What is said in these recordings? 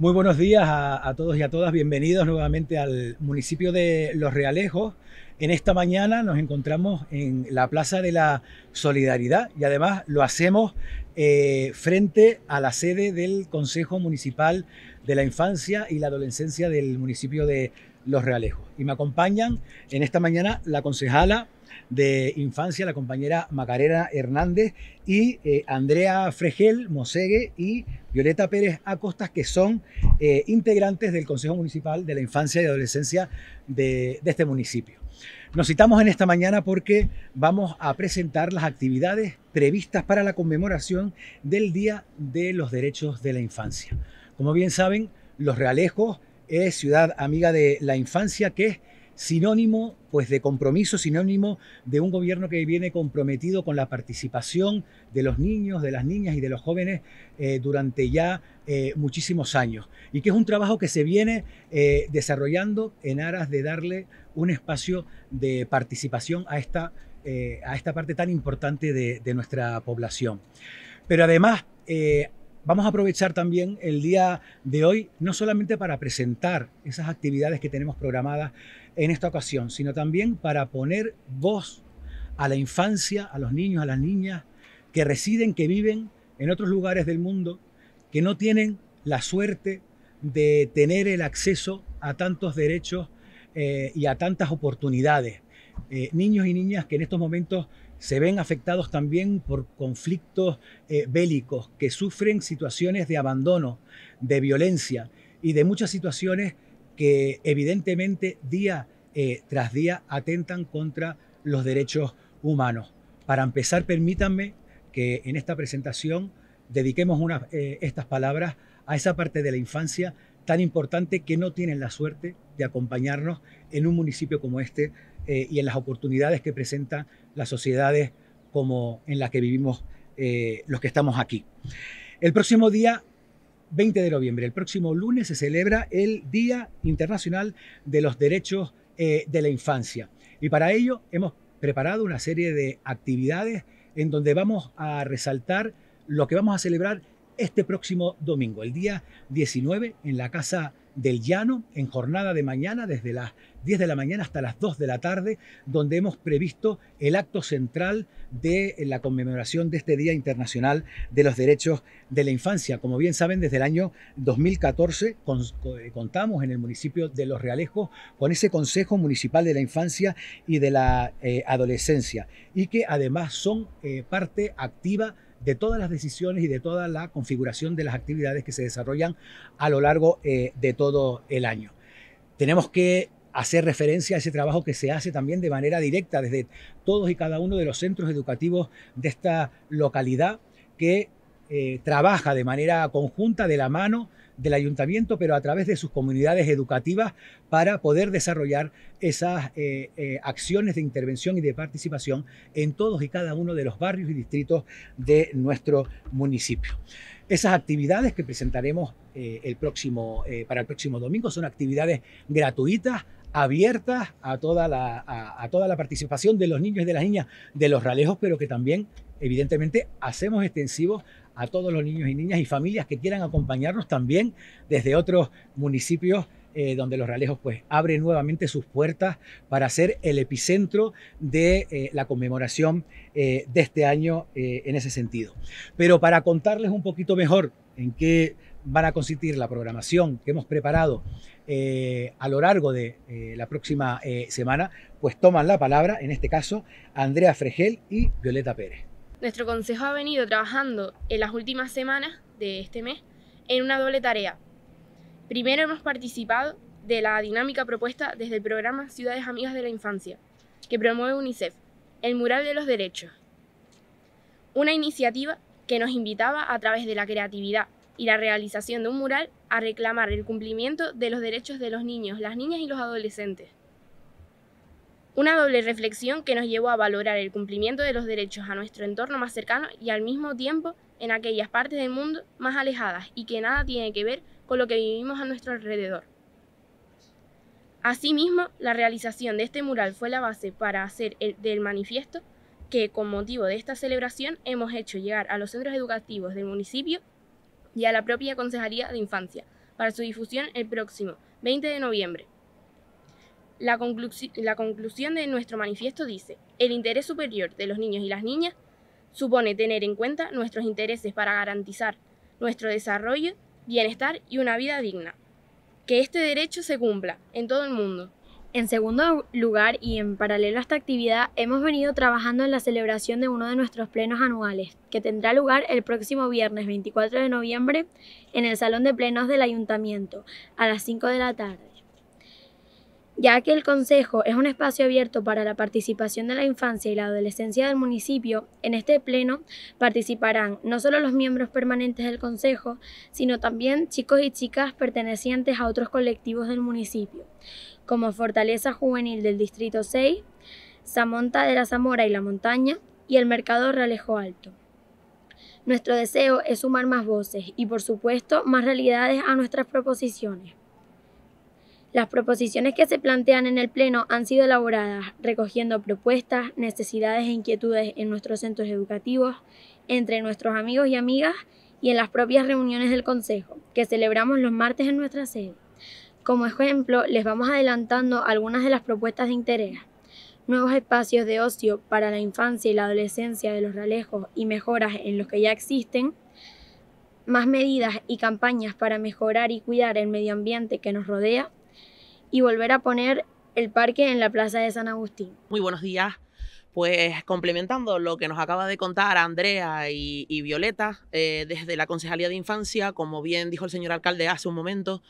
Muy buenos días a, todos y a todas. Bienvenidos nuevamente al municipio de Los Realejos. En esta mañana nos encontramos en la Plaza de la Solidaridad y además lo hacemos eh, frente a la sede del Consejo Municipal de la infancia y la adolescencia del municipio de Los Realejos. Y me acompañan en esta mañana la concejala de infancia, la compañera Macarena Hernández y eh, Andrea Fregel Mosegue y Violeta Pérez Acostas, que son eh, integrantes del Consejo Municipal de la Infancia y Adolescencia de, de este municipio. Nos citamos en esta mañana porque vamos a presentar las actividades previstas para la conmemoración del Día de los Derechos de la Infancia. Como bien saben, Los Realejos es ciudad amiga de la infancia que es sinónimo pues de compromiso, sinónimo de un gobierno que viene comprometido con la participación de los niños, de las niñas y de los jóvenes eh, durante ya eh, muchísimos años y que es un trabajo que se viene eh, desarrollando en aras de darle un espacio de participación a esta, a esta parte tan importante de, de nuestra población. Pero además Vamos a aprovechar también el día de hoy no solamente para presentar esas actividades que tenemos programadas en esta ocasión, sino también para poner voz a la infancia, a los niños, a las niñas que residen, que viven en otros lugares del mundo, que no tienen la suerte de tener el acceso a tantos derechos eh, y a tantas oportunidades. Eh, niños y niñas que en estos momentos se ven afectados también por conflictos eh, bélicos, que sufren situaciones de abandono, de violencia y de muchas situaciones que evidentemente día eh, tras día atentan contra los derechos humanos. Para empezar, permítanme que en esta presentación dediquemos eh, estas palabras a esa parte de la infancia tan importante que no tienen la suerte de acompañarnos en un municipio como este eh, y en las oportunidades que presentan las sociedades como en las que vivimos eh, los que estamos aquí. El próximo día 20 de noviembre, el próximo lunes, se celebra el Día Internacional de los Derechos eh, de la Infancia. Y para ello hemos preparado una serie de actividades en donde vamos a resaltar lo que vamos a celebrar este próximo domingo, el día 19, en la Casa del Llano en jornada de mañana desde las 10 de la mañana hasta las 2 de la tarde, donde hemos previsto el acto central de la conmemoración de este Día Internacional de los Derechos de la Infancia. Como bien saben, desde el año 2014 eh, contamos en el municipio de Los Realejos con ese Consejo Municipal de la Infancia y de la eh, Adolescencia y que además son eh, parte activa de todas las decisiones y de toda la configuración de las actividades que se desarrollan a lo largo eh, de todo el año. Tenemos que hacer referencia a ese trabajo que se hace también de manera directa desde todos y cada uno de los centros educativos de esta localidad que eh, trabaja de manera conjunta de la mano del ayuntamiento, pero a través de sus comunidades educativas para poder desarrollar esas eh, eh, acciones de intervención y de participación en todos y cada uno de los barrios y distritos de nuestro municipio. Esas actividades que presentaremos eh, el próximo, para el próximo domingo son actividades gratuitas, abiertas a toda, la, a toda la participación de los niños y de las niñas de los ralejos, pero que también evidentemente hacemos extensivos a todos los niños y niñas y familias que quieran acompañarnos también desde otros municipios eh, donde los Ralejos pues abre nuevamente sus puertas para ser el epicentro de eh, la conmemoración eh, de este año en ese sentido. Pero para contarles un poquito mejor en qué van a consistir la programación que hemos preparado a lo largo de la próxima semana, pues toman la palabra, en este caso, Andrea Fregel y Violeta Pérez. Nuestro consejo ha venido trabajando en las últimas semanas de este mes en una doble tarea. Primero hemos participado de la dinámica propuesta desde el programa Ciudades Amigas de la Infancia, que promueve UNICEF, el Mural de los Derechos. Una iniciativa que nos invitaba a través de la creatividad y la realización de un mural a reclamar el cumplimiento de los derechos de los niños, las niñas y los adolescentes. Una doble reflexión que nos llevó a valorar el cumplimiento de los derechos a nuestro entorno más cercano y al mismo tiempo en aquellas partes del mundo más alejadas y que nada tiene que ver con lo que vivimos a nuestro alrededor. Asimismo, la realización de este mural fue la base para hacer el, del manifiesto que con motivo de esta celebración hemos hecho llegar a los centros educativos del municipio y a la propia Consejería de Infancia para su difusión el próximo 20 de noviembre. La, conclusión de nuestro manifiesto dice, el interés superior de los niños y las niñas supone tener en cuenta nuestros intereses para garantizar nuestro desarrollo, bienestar y una vida digna. Que este derecho se cumpla en todo el mundo. En segundo lugar, y en paralelo a esta actividad, hemos venido trabajando en la celebración de uno de nuestros plenos anuales, que tendrá lugar el próximo viernes 24 de noviembre en el Salón de Plenos del Ayuntamiento, a las 5 de la tarde ya que el Consejo es un espacio abierto para la participación de la infancia y la adolescencia del municipio, en este pleno participarán no solo los miembros permanentes del Consejo, sino también chicos y chicas pertenecientes a otros colectivos del municipio, como Fortaleza Juvenil del Distrito 6, Zamonta de la Zamora y la Montaña y el Mercado Realejo Alto. Nuestro deseo es sumar más voces y, por supuesto, más realidades a nuestras proposiciones. Las proposiciones que se plantean en el Pleno han sido elaboradas recogiendo propuestas, necesidades e inquietudes en nuestros centros educativos, entre nuestros amigos y amigas y en las propias reuniones del Consejo, que celebramos los martes en nuestra sede. Como ejemplo, les vamos adelantando algunas de las propuestas de interés. Nuevos espacios de ocio para la infancia y la adolescencia de los ralejos y mejoras en los que ya existen. Más medidas y campañas para mejorar y cuidar el medio ambiente que nos rodea y volver a poner el parque en la plaza de San Agustín. Muy buenos días. Pues complementando lo que nos acaba de contar Andrea y, Violeta, eh, desde la Concejalía de Infancia, como bien dijo el señor alcalde hace un momento,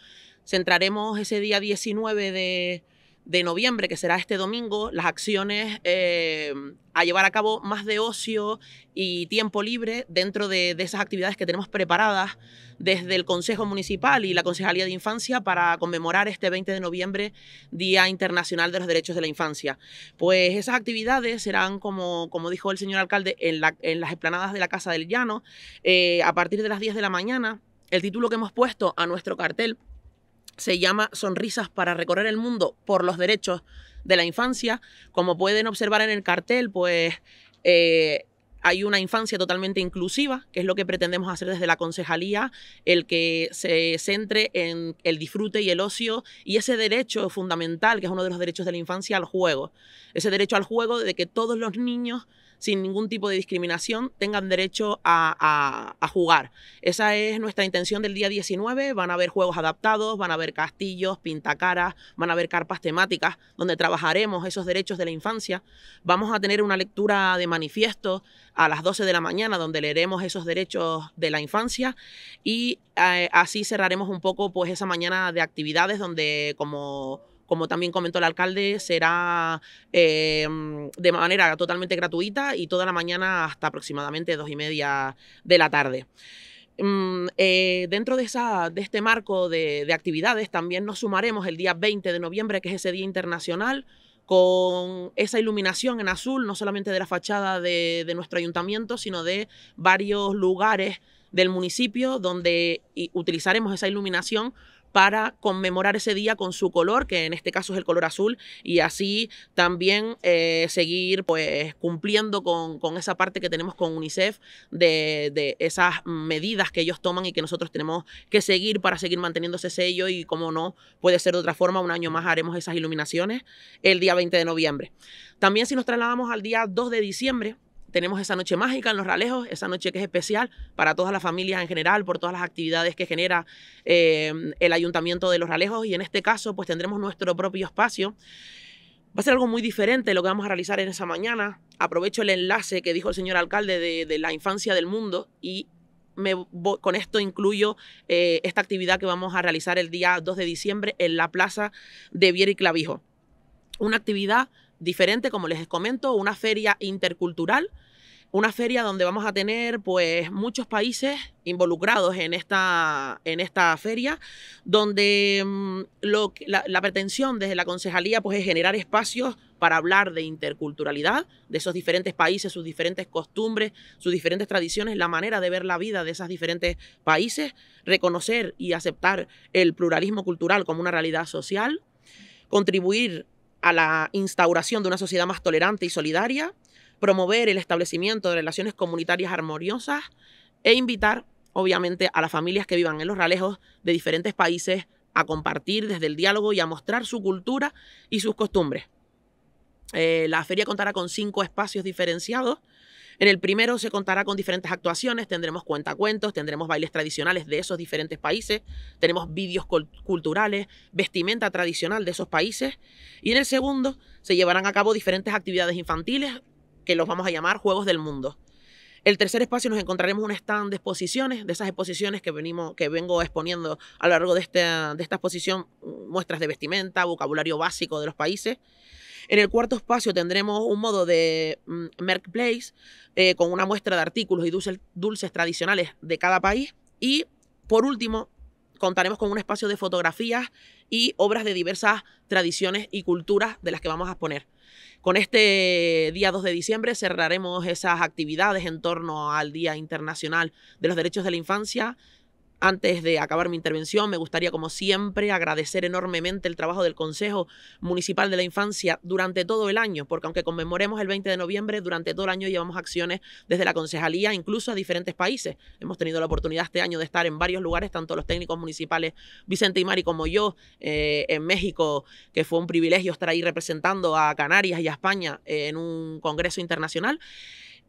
centraremos ese día 19 de, de noviembre, que será este domingo, las acciones eh, a llevar a cabo más de ocio y tiempo libre dentro de, esas actividades que tenemos preparadas desde el Consejo Municipal y la Concejalía de Infancia para conmemorar este 20 de noviembre, Día Internacional de los Derechos de la Infancia. Pues esas actividades serán, como, como dijo el señor alcalde, en, en las esplanadas de la Casa del Llano, eh, a partir de las 10 de la mañana. El título que hemos puesto a nuestro cartel se llama Sonrisas para recorrer el mundo por los derechos de la infancia. Como pueden observar en el cartel, pues eh, hay una infancia totalmente inclusiva, que es lo que pretendemos hacer desde la concejalía, el que se centre en el disfrute y el ocio y ese derecho fundamental, que es uno de los derechos de la infancia, al juego. Ese derecho al juego de que todos los niños sin ningún tipo de discriminación, tengan derecho a, jugar. Esa es nuestra intención del día 19. Van a haber juegos adaptados, van a haber castillos, pintacaras, van a haber carpas temáticas donde trabajaremos esos derechos de la infancia. Vamos a tener una lectura de manifiesto a las 12 de la mañana donde leeremos esos derechos de la infancia y eh, así cerraremos un poco pues esa mañana de actividades donde como como también comentó el alcalde, será eh, de manera totalmente gratuita y toda la mañana hasta aproximadamente dos y media de la tarde. Mm, eh, dentro de, esa, de este marco de, actividades también nos sumaremos el día 20 de noviembre, que es ese Día Internacional, con esa iluminación en azul, no solamente de la fachada de, de, nuestro ayuntamiento, sino de varios lugares del municipio donde utilizaremos esa iluminación para conmemorar ese día con su color, que en este caso es el color azul, y así también eh, seguir pues cumpliendo con, esa parte que tenemos con UNICEF de, de, esas medidas que ellos toman y que nosotros tenemos que seguir para seguir manteniendo ese sello y como no puede ser de otra forma, un año más haremos esas iluminaciones el día 20 de noviembre. También si nos trasladamos al día 2 de diciembre, tenemos esa noche mágica en Los Ralejos, esa noche que es especial para todas las familias en general, por todas las actividades que genera eh, el Ayuntamiento de Los Ralejos y en este caso pues tendremos nuestro propio espacio. Va a ser algo muy diferente lo que vamos a realizar en esa mañana. Aprovecho el enlace que dijo el señor alcalde de, la infancia del mundo y con esto incluyo eh, esta actividad que vamos a realizar el día 2 de diciembre en la plaza de Viera y Clavijo. Una actividad diferente, como les comento, una feria intercultural, una feria donde vamos a tener pues muchos países involucrados en esta, en esta feria, donde mm, lo, la, la, pretensión desde la concejalía pues, es generar espacios para hablar de interculturalidad, de esos diferentes países, sus diferentes costumbres, sus diferentes tradiciones, la manera de ver la vida de esos diferentes países, reconocer y aceptar el pluralismo cultural como una realidad social, contribuir a la instauración de una sociedad más tolerante y solidaria, promover el establecimiento de relaciones comunitarias armoniosas e invitar, obviamente, a las familias que vivan en los ralejos de diferentes países a compartir desde el diálogo y a mostrar su cultura y sus costumbres. Eh, la feria contará con cinco espacios diferenciados en el primero se contará con diferentes actuaciones, tendremos cuentacuentos, tendremos bailes tradicionales de esos diferentes países, tenemos vídeos culturales, vestimenta tradicional de esos países. Y en el segundo se llevarán a cabo diferentes actividades infantiles que los vamos a llamar Juegos del Mundo. El tercer espacio nos encontraremos un stand de exposiciones, de esas exposiciones que, venimos, que vengo exponiendo a lo largo de, este, de esta exposición, mm, muestras de vestimenta, vocabulario básico de los países. En el cuarto espacio tendremos un modo de Merck mm, eh, con una muestra de artículos y dulces, dulces tradicionales de cada país. Y por último, contaremos con un espacio de fotografías y obras de diversas tradiciones y culturas de las que vamos a exponer. Con este día 2 de diciembre cerraremos esas actividades en torno al Día Internacional de los Derechos de la Infancia antes de acabar mi intervención, me gustaría, como siempre, agradecer enormemente el trabajo del Consejo Municipal de la Infancia durante todo el año, porque aunque conmemoremos el 20 de noviembre, durante todo el año llevamos acciones desde la concejalía, incluso a diferentes países. Hemos tenido la oportunidad este año de estar en varios lugares, tanto los técnicos municipales Vicente y Mari como yo, eh, en México, que fue un privilegio estar ahí representando a Canarias y a España eh, en un congreso internacional.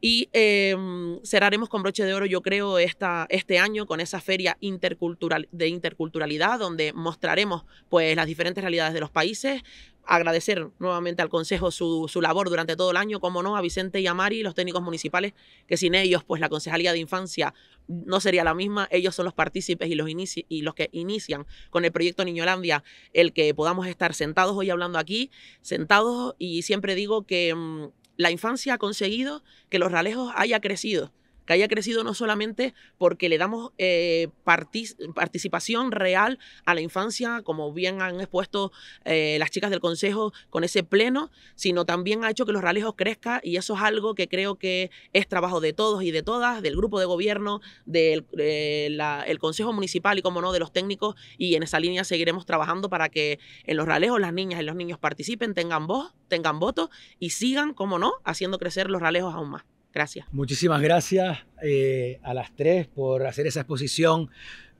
Y em, cerraremos con broche de oro, yo creo, esta, este año con esa feria intercultural, de interculturalidad, donde mostraremos pues, las diferentes realidades de los países, agradecer nuevamente al Consejo su, labor durante todo el año, como no, a Vicente y a Mari, los técnicos municipales, que sin ellos, pues la Concejalía de Infancia no sería la misma. Ellos son los partícipes y los, y los que inician con el proyecto Niñolandia, el que podamos estar sentados hoy hablando aquí, sentados, y siempre digo que... Em, la infancia ha conseguido que los ralejos haya crecido haya crecido no solamente porque le damos eh, participación real a la infancia, como bien han expuesto eh, las chicas del Consejo con ese pleno, sino también ha hecho que los ralejos crezcan y eso es algo que creo que es trabajo de todos y de todas, del grupo de gobierno, del eh, Consejo Municipal y, como no, de los técnicos y en esa línea seguiremos trabajando para que en los ralejos las niñas y los niños participen, tengan voz, tengan voto y sigan, como no, haciendo crecer los ralejos aún más. Gracias. Muchísimas gracias eh, a las tres por hacer esa exposición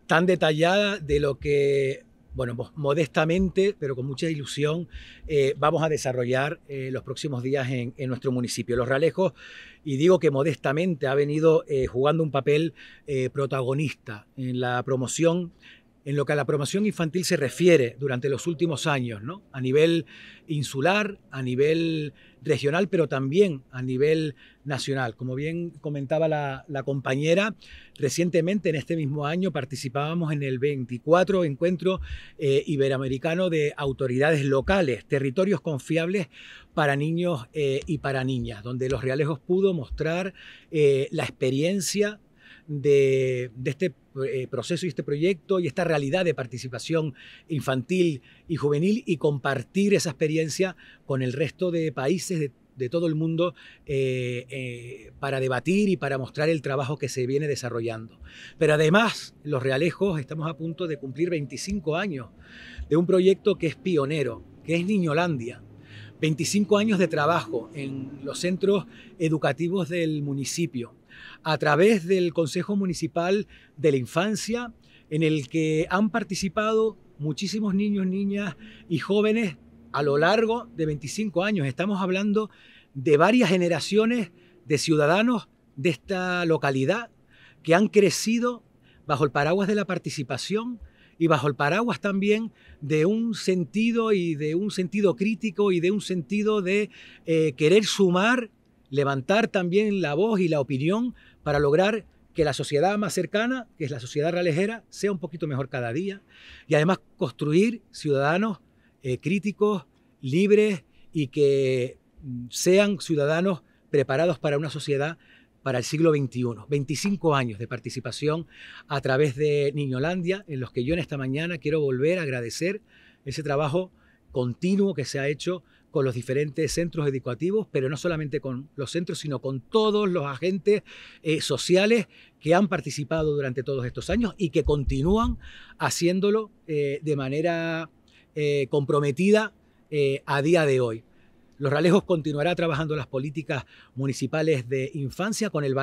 tan detallada de lo que, bueno, pues, modestamente, pero con mucha ilusión, eh, vamos a desarrollar eh, los próximos días en, en, nuestro municipio. Los Ralejos, y digo que modestamente, ha venido jugando un papel protagonista en la promoción en lo que a la promoción infantil se refiere durante los últimos años, ¿no? a nivel insular, a nivel regional, pero también a nivel nacional. Como bien comentaba la, compañera, recientemente en este mismo año participábamos en el 24 Encuentro eh, Iberoamericano de Autoridades Locales, Territorios Confiables para Niños eh, y para Niñas, donde Los Realejos pudo mostrar eh, la experiencia de, de, este eh, proceso y este proyecto y esta realidad de participación infantil y juvenil y compartir esa experiencia con el resto de países de todo el mundo eh, eh, para debatir y para mostrar el trabajo que se viene desarrollando. Pero además, los Realejos estamos a punto de cumplir 25 años de un proyecto que es pionero, que es Niñolandia. 25 años de trabajo en los centros educativos del municipio, a través del Consejo Municipal de la Infancia, en el que han participado muchísimos niños, niñas y jóvenes a lo largo de 25 años. Estamos hablando de varias generaciones de ciudadanos de esta localidad que han crecido bajo el paraguas de la participación y bajo el paraguas también de un sentido y de un sentido crítico y de un sentido de eh, querer sumar levantar también la voz y la opinión para lograr que la sociedad más cercana, que es la sociedad realejera, sea un poquito mejor cada día y además construir ciudadanos eh, críticos, libres y que mm, sean ciudadanos preparados para una sociedad para el siglo XXI. 25 años de participación a través de Niñolandia, en los que yo en esta mañana quiero volver a agradecer ese trabajo continuo que se ha hecho con los diferentes centros educativos, pero no solamente con los centros, sino con todos los agentes eh, sociales que han participado durante todos estos años y que continúan haciéndolo eh, de manera eh, comprometida a día de hoy. Los Ralejos continuará trabajando las políticas municipales de infancia con el,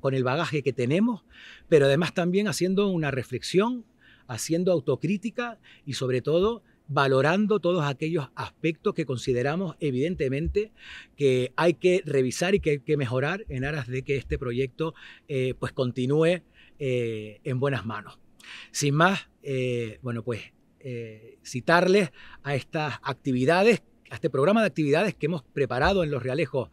con el bagaje que tenemos, pero además también haciendo una reflexión, haciendo autocrítica y sobre todo valorando todos aquellos aspectos que consideramos evidentemente que hay que revisar y que hay que mejorar en aras de que este proyecto eh, pues continúe eh, en buenas manos. Sin más, eh, bueno pues citarles a estas actividades, a este programa de actividades que hemos preparado en Los Realejos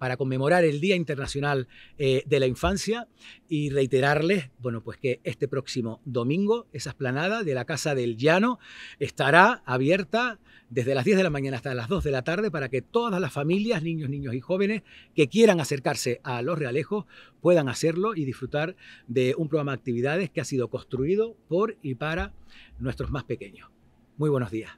para conmemorar el Día Internacional eh, de la Infancia y reiterarles, bueno, pues que este próximo domingo esa esplanada de la Casa del Llano estará abierta desde las 10 de la mañana hasta las 2 de la tarde para que todas las familias, niños, niños y jóvenes que quieran acercarse a Los Realejos puedan hacerlo y disfrutar de un programa de actividades que ha sido construido por y para nuestros más pequeños. Muy buenos días.